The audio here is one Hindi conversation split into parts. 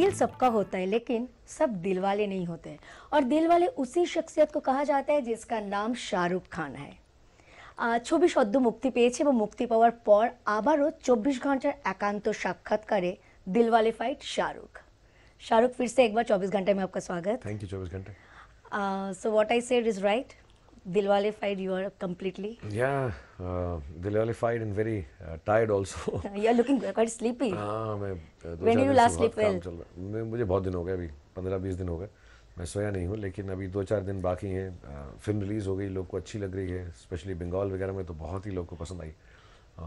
दिल सबका होता है लेकिन सब दिल वाले नहीं होते हैं और दिल वाले उसी शख्सियत को कहा जाता है जिसका नाम शाहरुख खान है ছবি সদ্য मुक्ति पे मुक्ति पवार पर পর चौबीस घंटार एकांत तो साक्षात्कार दिल वाले फाइट शाहरुख फिर से एक बार चौबीस घंटे में आपका स्वागत थैंक यू चौबीस घंटे so what I said is right Dilwalified you are completely. Yeah, uh, Dilwalified and very uh, tired also. you are looking quite sleepy. हाँ मैं uh, when did you last sleep well? चल रहा मैं मुझे बहुत दिन हो गए अभी 15-20 दिन हो गए मैं सोया नहीं हूँ लेकिन अभी दो चार दिन बाकी हैं फिल्म uh, रिलीज़ हो गई लोग को अच्छी लग रही है स्पेशली बंगाल वगैरह में तो बहुत ही लोग को पसंद आई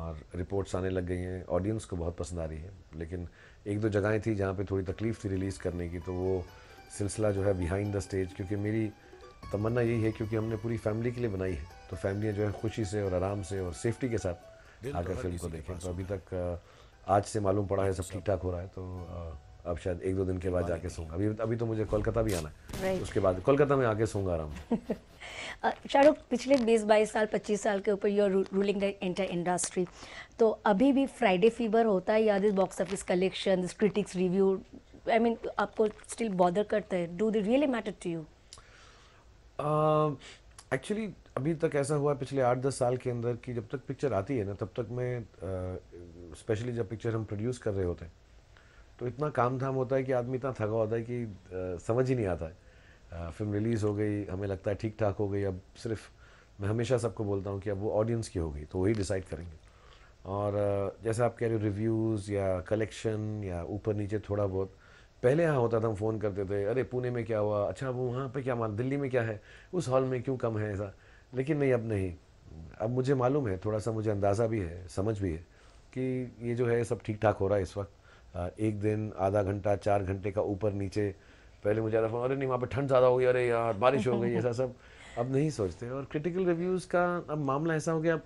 और रिपोर्ट्स आने लग गई हैं ऑडियंस को बहुत पसंद आ रही है लेकिन एक दो जगहें थी जहाँ पे थोड़ी तकलीफ़ थी रिलीज़ करने की तो वो सिलसिला जो है बिहाइंड द स्टेज क्योंकि मेरी तमन्ना यही है क्योंकि हमने पूरी फैमिली के लिए बनाई है तो फैमिलियाँ जो है खुशी से और आराम से और सेफ्टी के साथ आकर फिल्म को देखें तो अभी तक आज से मालूम पड़ा है सब ठीक ठाक हो रहा है तो अब शायद एक दो दिन के बाद जाके सोऊंगा अभी अभी तो मुझे कोलकाता भी आना है उसके बाद कोलकाता में आके सोऊंगा आराम शाहरुख पिछले 20 बाईस साल 25 साल के ऊपर your ruling the entire industry तो अभी भी फ्राइडे फीवर होता है या this box office collection critics review I mean आपको स्टिल बॉदर करता है do they really matter to you actually um, uh, अभी तक ऐसा हुआ पिछले आठ दस साल के अंदर कि जब तक पिक्चर आती है ना तब तक मैं स्पेशली uh, जब पिक्चर हम प्रोड्यूस कर रहे होते हैं तो इतना काम धाम होता है कि आदमी इतना थका होता है कि uh, समझ ही नहीं आता है फिल्म uh, रिलीज़ हो गई हमें लगता है ठीक ठाक हो गई अब सिर्फ मैं हमेशा सबको बोलता हूँ कि अब वो ऑडियंस की हो गई तो वही डिसाइड करेंगे और uh, जैसे आप कह रहे हो रिव्यूज़ या कलेक्शन या ऊपर नीचे थोड़ा बहुत पहले यहाँ होता था हम फ़ोन करते थे अरे पुणे में क्या हुआ अच्छा वो वहाँ पे क्या मान दिल्ली में क्या है उस हॉल में क्यों कम है ऐसा लेकिन नहीं अब नहीं अब मुझे मालूम है थोड़ा सा मुझे अंदाज़ा भी है समझ भी है कि ये जो है सब ठीक ठाक हो रहा है इस वक्त एक दिन आधा घंटा चार घंटे का ऊपर नीचे पहले मुझे फ़ोन अरे नहीं वहाँ पर ठंड ज़्यादा हो गई अरे यार बारिश हो गई ऐसा सब अब नहीं सोचते और क्रिटिकल रिव्यूज़ का अब मामला ऐसा हो गया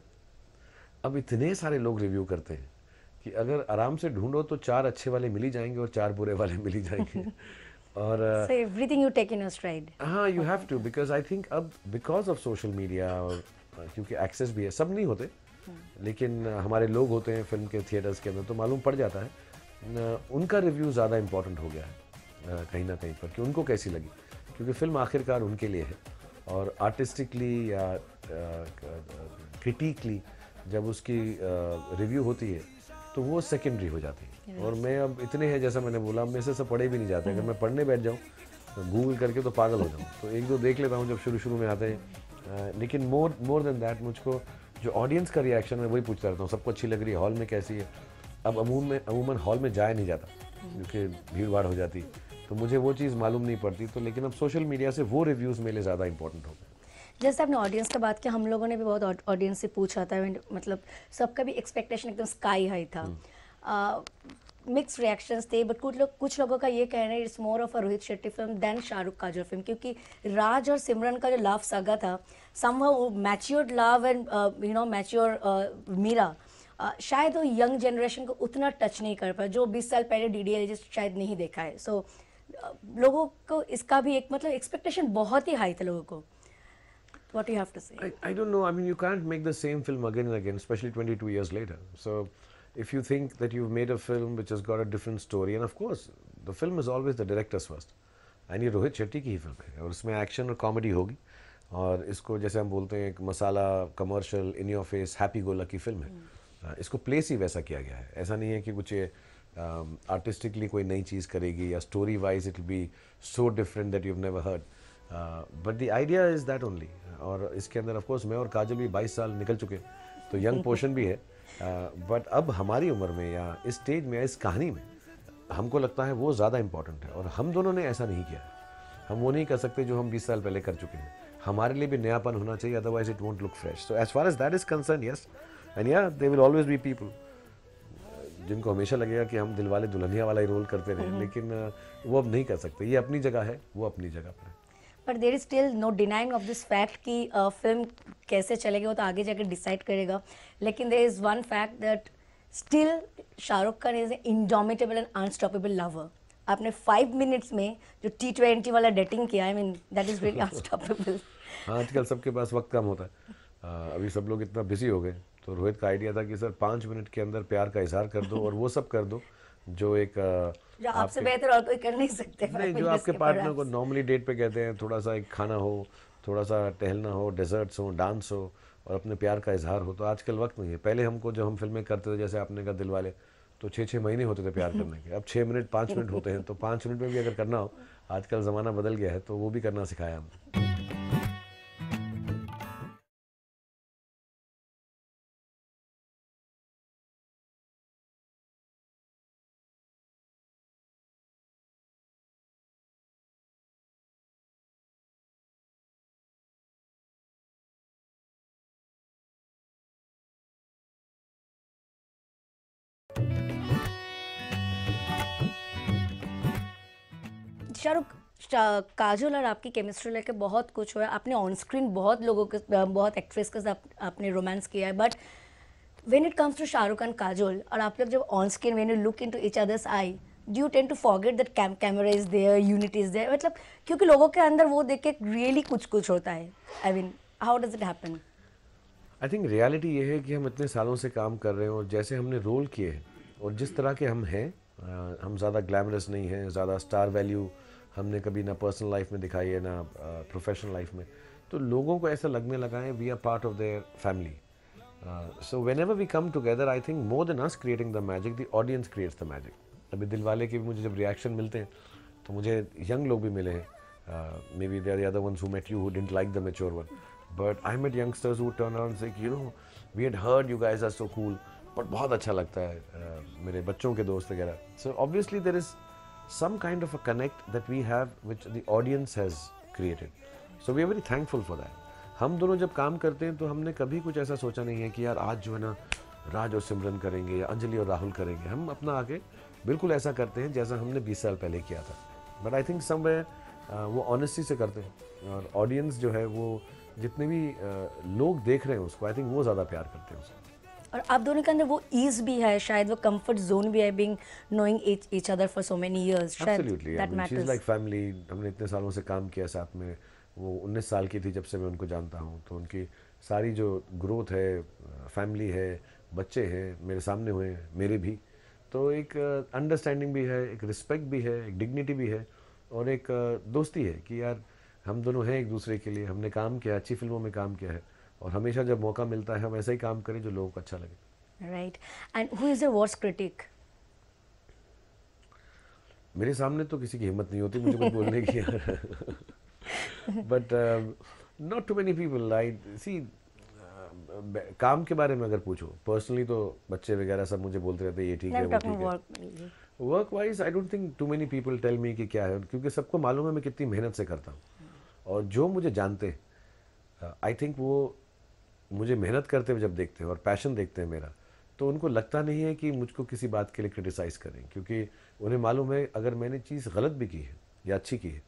अब इतने सारे लोग रिव्यू करते हैं कि अगर आराम से ढूंढो तो चार अच्छे वाले मिल ही जाएंगे और चार बुरे वाले मिल ही जाएंगे और everything you take in stride हाँ you have to because I think अब बिकॉज ऑफ सोशल मीडिया और क्योंकि एक्सेस भी है सब नहीं होते hmm. लेकिन uh, हमारे लोग होते हैं फिल्म के थिएटर्स के अंदर तो मालूम पड़ जाता है उनका रिव्यू ज़्यादा इम्पॉर्टेंट हो गया है uh, कहीं ना कहीं पर कि उनको कैसी लगी क्योंकि फिल्म आखिरकार उनके लिए है और आर्टिस्टिकली या क्रिटिकली uh, जब उसकी रिव्यू होती है तो वो सेकेंडरी हो जाती है और मैं अब इतने हैं जैसा मैंने बोला मैं से सब पढ़े भी नहीं जाते अगर मैं पढ़ने बैठ जाऊँ तो गूगल करके तो पागल हो जाऊँ तो एक दो देख लेता हूँ जब शुरू शुरू में आते हैं लेकिन मोर मोर देन दैट मुझको जो ऑडियंस का रिएक्शन है वही पूछता रहता हूँ सबको अच्छी लग रही है हॉल में कैसी है अब अमूम में अमूमन हॉल में जाया नहीं जाता क्योंकि भीड़ भाड़ हो जाती तो मुझे वो चीज़ मालूम नहीं पड़ती तो लेकिन अब सोशल मीडिया से वो रिव्यूज़ मेरे ज़्यादा इंपॉर्टेंट हो गए जैसे आपने ऑडियंस का बात किया हम लोगों ने भी बहुत ऑडियंस से पूछा था मतलब सबका भी एक्सपेक्टेशन एकदम स्काई हाई था मिक्स हम्म। रिएक्शंस थे बट कुछ लोग कुछ लोगों का ये कहना है it's more of a Rohit Shetty फिल्म देन शाहरुख काजोल फिल्म क्योंकि राज और सिमरन का जो लव सागा था वो matured love and you know mature Meera शायद वो यंग जनरेशन को उतना टच नहीं कर पाया जो बीस साल पहले डी डी शायद नहीं देखा है सो so, uh, लोगों को इसका भी एक मतलब एक्सपेक्टेशन बहुत ही हाई था लोगों को What do you have to say? I, I don't know. I mean, you can't make the same film again and again, especially 22 years later. So, if you think that you've made a film which has got a different story, and of course, the film is always the director's first. And ये रोहित शेट्टी की ही फिल्म है और उसमें एक्शन और कॉमेडी होगी और इसको जैसे हम बोलते हैं masala commercial in your face happy गोला की फिल्म है इसको प्लेस ही वैसा किया गया है ऐसा नहीं है कि कुछ आर्टिस्टिकली कोई नई चीज़ करेगी या story wise it be so different that you never heard but the idea is that only और इसके अंदर ऑफकोर्स मैं और काजल भी बाईस साल निकल चुके तो यंग पोर्शन भी है बट uh, अब हमारी उम्र में या इस स्टेज में या इस कहानी में हमको लगता है वो ज़्यादा इम्पॉर्टेंट है और हम दोनों ने ऐसा नहीं किया हम वो नहीं कर सकते जो हम 20 साल पहले कर चुके हैं हमारे लिए भी नयापन होना चाहिए otherwise it won't look fresh so as far as that is concern yes and yeah they will always be people जिनको हमेशा लगेगा कि हम दिलवाले दुल्हनिया वाला ही रोल करते रहे हम्म। लेकिन uh, वो अब नहीं कर सकते ये अपनी जगह है वो अपनी जगह पर है but there is still no denying of this fact कि फिल्म uh, कैसे चलेगी वो तो आगे जाकर डिसाइड करेगा लेकिन there is one fact that still Shahrukh Khan is a indomitable and unstoppable lover आपने फाइव मिनट्स में जो टी ट्वेंटी वाला डेटिंग किया I mean that is very unstoppable हाँ आजकल सबके पास वक्त कम होता है आ, uh, अभी सब लोग इतना बिजी हो गए तो रोहित का आइडिया था कि सर पाँच मिनट के अंदर प्यार का इजहार कर दो और वो सब कर दो जो एक जो आपसे बेहतर और कोई कर नहीं सकते नहीं जो आपके पार्टनर को नॉर्मली डेट पे कहते हैं थोड़ा सा एक खाना हो थोड़ा सा टहलना हो डेजर्ट्स हो डांस हो और अपने प्यार का इजहार हो तो आजकल वक्त नहीं है पहले हमको जब हम फिल्में करते थे जैसे आपने कहा दिल वाले तो छः छः महीने होते थे प्यार करने के अब छः मिनट पाँच मिनट होते हैं तो पाँच मिनट में भी अगर करना हो आजकल ज़माना बदल गया है तो वो भी करना सिखाया हमने काजल और आपकी केमिस्ट्री लेके बहुत कुछ हुआ आपने ऑन स्क्रीन बहुत लोगों के बहुत एक्ट्रेस के साथ आपने रोमांस किया है but when it comes to Shahrukh Khan Kajol और आप लोग जब on screen when you look into each others I do you tend to forget that camera is there unit is there मतलब क्योंकि लोगों के अंदर वो देख के रियली कुछ कुछ होता है I mean how does it happen I think reality ये है कि हम इतने सालों से काम कर रहे हैं और जैसे हमने रोल किए हैं और जिस तरह के हम हैं हम ज़्यादा ग्लैमरस नहीं हैं ज़्यादा स्टार वैल्यू हमने कभी ना पर्सनल लाइफ में दिखाई है ना प्रोफेशनल लाइफ में तो लोगों को ऐसा लगने लगा है we are part of their family so whenever we come together I think more than us creating the magic the audience creates the magic अभी दिल वाले के भी मुझे जब रिएक्शन मिलते हैं तो मुझे यंग लोग भी मिले हैं maybe there other ones who met you who like the mature one but I met youngsters who turn out say you know we had heard you guys are so cool but बहुत अच्छा लगता है uh, मेरे बच्चों के दोस्त वगैरह so obviously there is some kind of a connect that we have which the audience has created. So we are very thankful for that. हम दोनों जब काम करते हैं तो हमने कभी कुछ ऐसा सोचा नहीं है कि यार आज जो है ना राज और सिमरन करेंगे या अंजलि और राहुल करेंगे हम अपना आगे बिल्कुल ऐसा करते हैं जैसा हमने 20 साल पहले किया था बट आई थिंक सम वे वो ऑनेस्टी से करते हैं और ऑडियंस जो है वो जितने भी uh, लोग देख रहे हैं उसको आई थिंक वो ज़्यादा प्यार करते हैं उसको और आप दोनों के अंदर वो ईज भी है शायद वो कंफर्ट जोन भी है being knowing each other for so many years शायद दैट मैटर्स लाइक फैमिली हमने इतने सालों से काम किया साथ में वो 19 साल की थी जब से मैं उनको जानता हूँ तो उनकी सारी जो ग्रोथ है फैमिली है बच्चे हैं मेरे सामने हुए हैं मेरे भी तो एक अंडरस्टैंडिंग uh, भी है एक रिस्पेक्ट भी है एक डिग्निटी भी है और एक uh, दोस्ती है कि यार हम दोनों हैं एक दूसरे के लिए हमने काम किया अच्छी फिल्मों में काम किया है और हमेशा जब मौका मिलता है हम ऐसा ही काम करें जो लोगों को अच्छा लगे right and who is your worst critic मेरे सामने तो किसी की हिम्मत नहीं होती मुझे कुछ बोलने की but not too many people like see काम के बारे में अगर पूछो पर्सनली तो बच्चे वगैरह सब मुझे बोलते रहते ये ठीक है वो ठीक है work wise I don't think too many people tell me कि क्या है क्योंकि सबको मालूम है मैं कितनी मेहनत से करता हूँ और जो मुझे जानते आई थिंक uh, वो मुझे मेहनत करते हुए जब देखते हैं और पैशन देखते हैं मेरा तो उनको लगता नहीं है कि मुझको किसी बात के लिए क्रिटिसाइज़ करें क्योंकि उन्हें मालूम है अगर मैंने चीज़ गलत भी की है या अच्छी की है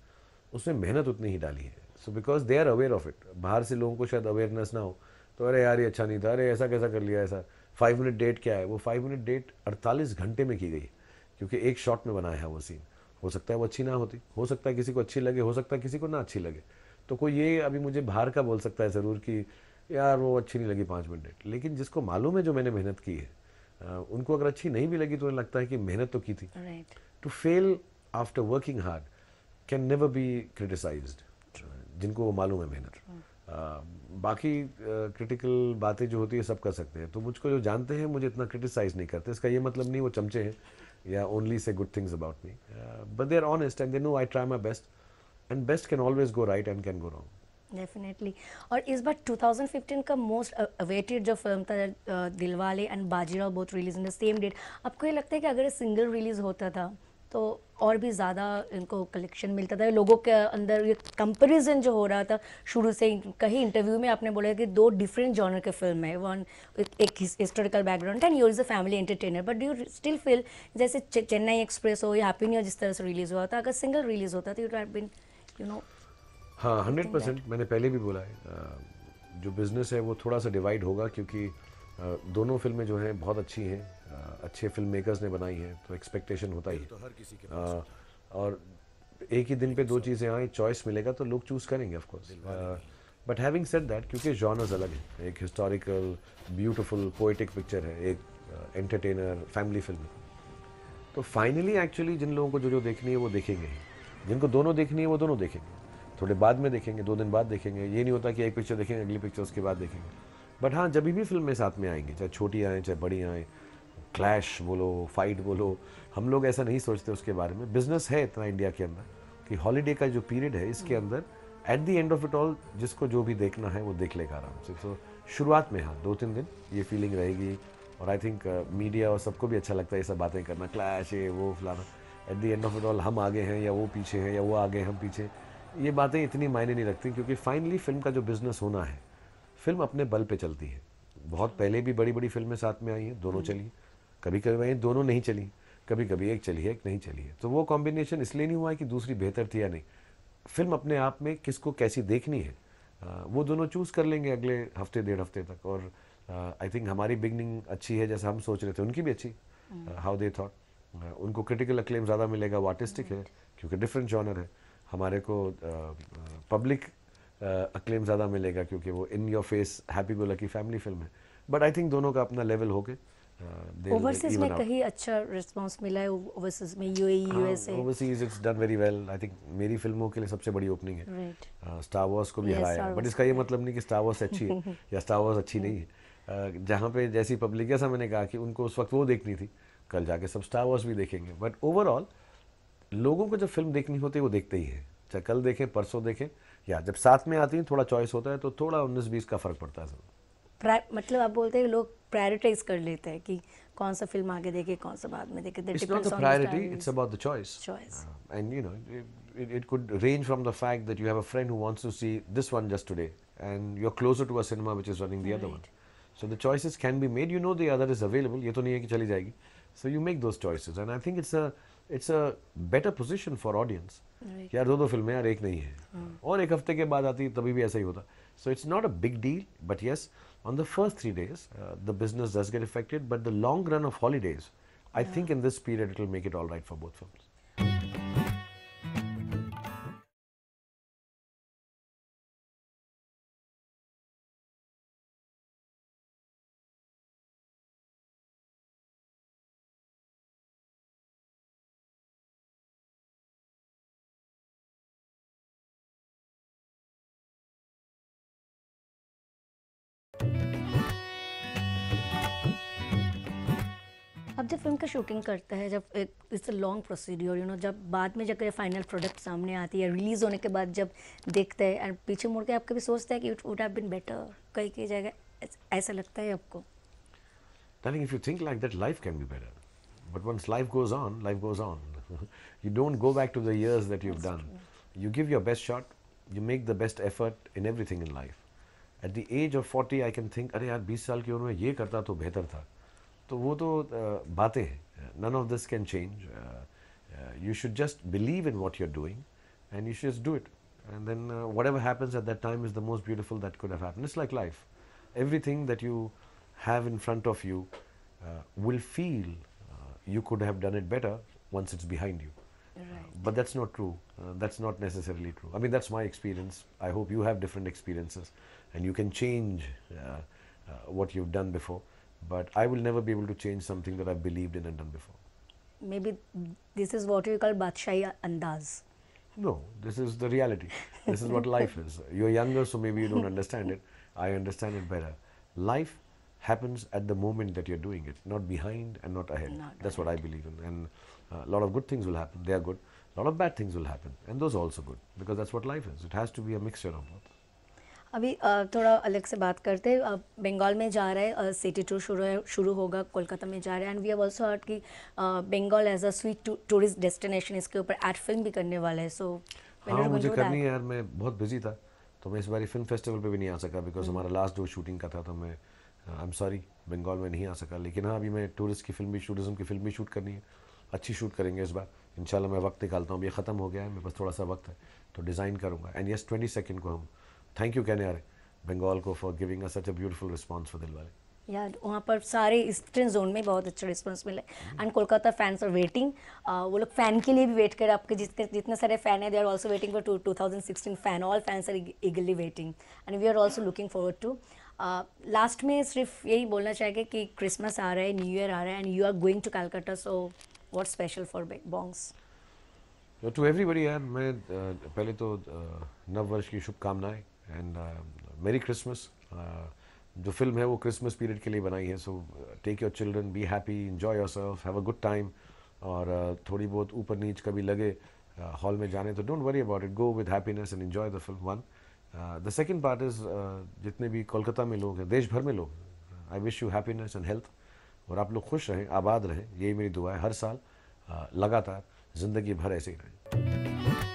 उसमें मेहनत उतनी ही डाली है so because they are aware of it बाहर से लोगों को शायद अवेयरनेस ना हो तो अरे यार ये अच्छा नहीं था अरे ऐसा कैसा कर लिया ऐसा फाइव मिनट डेट क्या है वो फाइव मिनट डेट अड़तालीस घंटे में की गई क्योंकि एक शॉट में बनाया है वो सीन हो सकता है वो अच्छी ना होती हो सकता है किसी को अच्छी लगे हो सकता है किसी को ना अच्छी लगे तो कोई ये अभी मुझे बाहर का बोल सकता है ज़रूर कि यार वो अच्छी नहीं लगी पाँच मिनट लेकिन जिसको मालूम है जो मैंने मेहनत की है उनको अगर अच्छी नहीं भी लगी तो उन्हें लगता है कि मेहनत तो की थी to fail after working hard can never be criticise जिनको वो मालूम है मेहनत hmm. बाकी क्रिटिकल बातें जो होती है सब कर सकते हैं तो मुझको जो जानते हैं मुझे इतना क्रिटिसाइज नहीं करते इसका ये मतलब नहीं वो चमचे हैं या only say good things about me but they are honest and they know I try my best and best can always go right and can go wrong definitely और इस बार 2015 का मोस्ट अवेटेड uh, जो फिल्म था uh, Dilwale and Bajirao both release in the same date आपको ये लगता है कि अगर सिंगल रिलीज़ होता था तो और भी ज़्यादा इनको कलेक्शन मिलता था लोगों के अंदर ये कंपैरिजन जो हो रहा था शुरू से कहीं इंटरव्यू में आपने बोला कि दो डिफरेंट जॉनर के फिल्म है वन एक historical background and your is a family entertainer but you still feel जैसे चेन्नई एक्सप्रेस हो या हैप्पी न्यू जिस तरह से रिलीज़ हुआ था अगर सिंगल रिलीज़ होता तो you have been you know हाँ हंड्रेड परसेंट मैंने पहले भी बोला है जो बिज़नेस है वो थोड़ा सा डिवाइड होगा क्योंकि दोनों फिल्में जो हैं बहुत अच्छी हैं अच्छे फिल्म मेकर्स ने बनाई हैं तो एक्सपेक्टेशन होता ही तो है तो और एक ही दिन पे दो चीज़ें आए चॉइस मिलेगा तो लोग चूज़ करेंगे of course but having set that क्योंकि जॉनर्स अलग हैं एक हिस्टोरिकल ब्यूटिफुल पोइटिक पिक्चर है एक एंटरटेनर फैमिली फिल्म तो फाइनली एक्चुअली जिन लोगों को जो जो देखनी है वो देखेंगे जिनको दोनों देखनी है वो दोनों देखेंगे थोड़े बाद में देखेंगे दो दिन बाद देखेंगे ये नहीं होता कि एक पिक्चर देखेंगे अगली पिक्चर उसके बाद देखेंगे बट हाँ जब भी फिल्में साथ में आएंगी चाहे छोटी आएँ चाहे बड़ी आएँ क्लैश बोलो फाइट बोलो हम लोग ऐसा नहीं सोचते उसके बारे में बिजनेस है इतना इंडिया के अंदर कि हॉलीडे का जो पीरियड है इसके hmm. अंदर at the end of it all जिसको जो भी देखना है वो देख लेगा आराम से तो शुरुआत में हाँ दो तीन दिन ये फीलिंग रहेगी और आई थिंक मीडिया और सबको भी अच्छा लगता है ये सब बातें करना क्लैश है वो फलाना at the end of it all हम आगे हैं या वो पीछे हैं या वो आगे हम पीछे ये बातें इतनी मायने नहीं रखती क्योंकि फाइनली फिल्म का जो बिज़नेस होना है फिल्म अपने बल पे चलती है बहुत पहले भी बड़ी बड़ी फिल्में साथ में आई हैं दोनों हम्म। चली कभी कभी आई दोनों नहीं चली कभी कभी एक चली है एक नहीं चली है तो वो कॉम्बिनेशन इसलिए नहीं हुआ है कि दूसरी बेहतर थी या नहीं फिल्म अपने आप में किसको कैसी देखनी है वो दोनों चूज़ कर लेंगे अगले हफ्ते डेढ़ हफ्ते तक और आई थिंक हमारी बिगनिंग अच्छी है जैसा हम सोच रहे थे उनकी भी अच्छी हाउ दे थॉट उनको क्रिटिकल अक्लेम ज़्यादा मिलेगा वो आर्टिस्टिक है क्योंकि डिफरेंट जॉनर है हमारे को पब्लिक अक्लेम ज़्यादा मिलेगा क्योंकि वो in your face happy go lucky family फिल्म है बट आई थिंक दोनों का अपना लेवल होके ओवरसीज में कहीं अच्छा रिस्पांस मिला है ओवरसीज में UAE USA overseas it's done very well I think मेरी फिल्मों के लिए सबसे बड़ी ओपनिंग है स्टार वॉर्स को भी हराया बट इसका ये मतलब नहीं कि स्टार वॉर्स अच्छी है या स्टार वॉर्स अच्छी नहीं है जहाँ पे जैसी पब्लिक जैसा मैंने कहा कि उनको उस वक्त वो देखनी थी कल जाके सब स्टार वॉर्स भी देखेंगे बट ओवरऑल लोगों को जब फिल्म देखनी होती है वो देखते ही है चाहे कल देखें परसों देखें या जब साथ में आती हैं थोड़ा चॉइस होता है तो थोड़ा उन्नीस बीस का फ़र्क पड़ता है मतलब आप बोलते हैं लोग प्रायोरिटाइज कर लेते हैं कि कौन सा फिल्म आगे देखे कौन सा बाद में देखे it's not a priority it's about the choice choice and you know it, it could range from the fact that you have a friend who wants to see this one just today and you're closer to a cinema which is running the right. other one so the choices can be made you know the other is available ye to nahi hai ki chali jayegi so you make those choices and i think it's a it's a better position for audience यार दो दो फिल्में यार एक नहीं है हाँ. और एक हफ्ते के बाद आती तभी भी ऐसा ही होता so it's not a big deal but yes on the first three days the business does get effected but the long run of holidays I think in this period it will make it all right for both film जब फिल्म का शूटिंग करते हैं जब एक it's a long procedure you know जब बाद में जब फाइनल प्रोडक्ट सामने आती है रिलीज होने के बाद जब देखते हैं एंड पीछे मुड़ के आप कभी सोचते हैं कि it would have been better कई कई जगह ऐसा लगता है आपको darling if you think like that life can be better but once life goes on life goes on you don't go back to the years that you have done you give your best shot you make the best effort in everything in life at the age of 40 I can think अरे यार 20 साल की उम्र में ये करता तो बेहतर था तो वो तो बातें हैं none of this can change you should just believe in what you are doing and you should do it and then uh, whatever happens at that time is the most beautiful that could have happened. It's like life. Everything that you have in front of you uh, will feel uh, you could have done it better once it's behind you. but that's not true. that's not necessarily true. I mean, that's my experience. I hope you have different experiences and you can change what you've done before. But I will never be able to change something that I've believed in and done before. Maybe this is what you call Badshahi Andaz. No, this is the reality. This is what life is. You're younger, so maybe you don't understand it. I understand it better. Life happens at the moment that you're doing it, not behind and not ahead. Not That's ahead. what I believe in. And uh, a lot of good things will happen. They are good. A lot of bad things will happen. And those are also good because that's what life is. It has to be a mixture of both. अभी थोड़ा अलग से बात करते हैं अब बंगाल में जा रहे हैं सिटी टूर शुरू है शुरू होगा कोलकाता में जा रहे हैं and we have also heard कि Bengal as a sweet tourist destination इसके ऊपर एड फिल्म भी करने वाला है सो हाँ मुझे करनी है यार मैं बहुत बिजी था तो मैं इस बार फिल्म फेस्टिवल पे भी नहीं आ सका बिकॉज hmm. हमारा लास्ट डो शूटिंग का था तो मैं आई एम सॉरी बंगाल में नहीं आ सका लेकिन हाँ अभी मैं टूरिस्ट की फिल्म भी टूरिज्म की फिल्म भी शूट करनी है अच्छी शूट करेंगे इस बार इंशाल्लाह मैं वक्त निकालता हूँ अभी ये ख़त्म हो गया है मेरे पास थोड़ा सा वक्त है तो डिज़ाइन करूँगा एंड यस ट्वेंटी सेकेंड को हम थैंक यू कहने यार बंगाल को for giving a such a beautiful response for Dilwale यार या वहाँ पर सारे ईस्टर्न जोन में बहुत अच्छा रिस्पांस मिला and Kolkata fans are waiting वो लोग फैन के लिए भी वेट कर रहे हैं आपके जितने जितने सारे फैन है they are also waiting for to to fan all fans are eagerly waiting and we are also looking forward to लास्ट में सिर्फ यही बोलना चाहेंगे कि क्रिसमस आ रहा है न्यू ईयर आ रहा है and you are going to Calcutta so what special for bongs to everybody यार मैं uh, पहले तो uh, नव वर्ष की शुभकामनाएं एंड मेरी क्रिसमस जो फिल्म है वो क्रिसमस पीरियड के लिए बनाई है so take your children be happy enjoy yourself have a good time और uh, थोड़ी बहुत ऊपर नीच कभी लगे हॉल uh, में जाने तो don't worry about it go with happiness and enjoy the film one the second part is जितने भी कोलकाता में लोग हैं देश भर में लोग I wish you happiness and health और आप लोग खुश रहें आबाद रहें यही मेरी दुआ है हर साल uh, लगातार ज़िंदगी भर ऐसे ही रहें